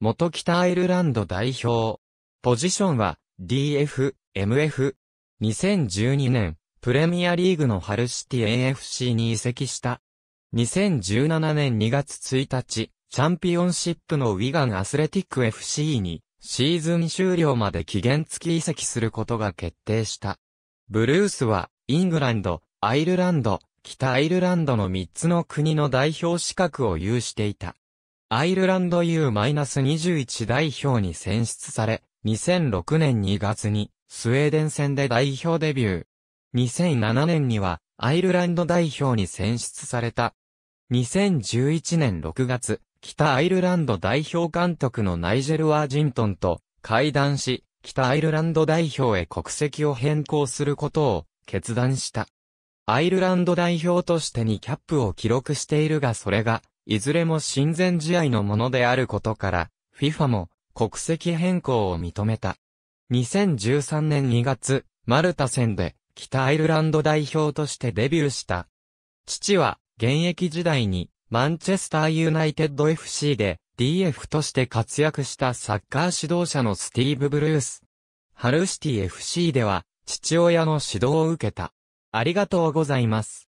元北アイルランド代表。ポジションは DF、MF。2012年、プレミアリーグのハルシティ AFC に移籍した。2017年2月1日、チャンピオンシップのウィガンアスレティック FC に、シーズン終了まで期限付き移籍することが決定した。ブルースは、イングランド、アイルランド、北アイルランドの3つの国の代表資格を有していた。アイルランド U-21 代表に選出され、2006年2月にスウェーデン戦で代表デビュー。2007年にはアイルランド代表に選出された。2011年6月、北アイルランド代表監督のナイジェル・ワージントンと会談し、北アイルランド代表へ国籍を変更することを決断した。アイルランド代表として2キャップを記録しているがそれがいずれも親善試合のものであることから、FIFA も国籍変更を認めた。2013年2月、マルタ戦で北アイルランド代表としてデビューした。父は現役時代にマンチェスターユナイテッド FC で DF として活躍したサッカー指導者のスティーブ・ブルース。ハルシティ FC では父親の指導を受けた。ありがとうございます。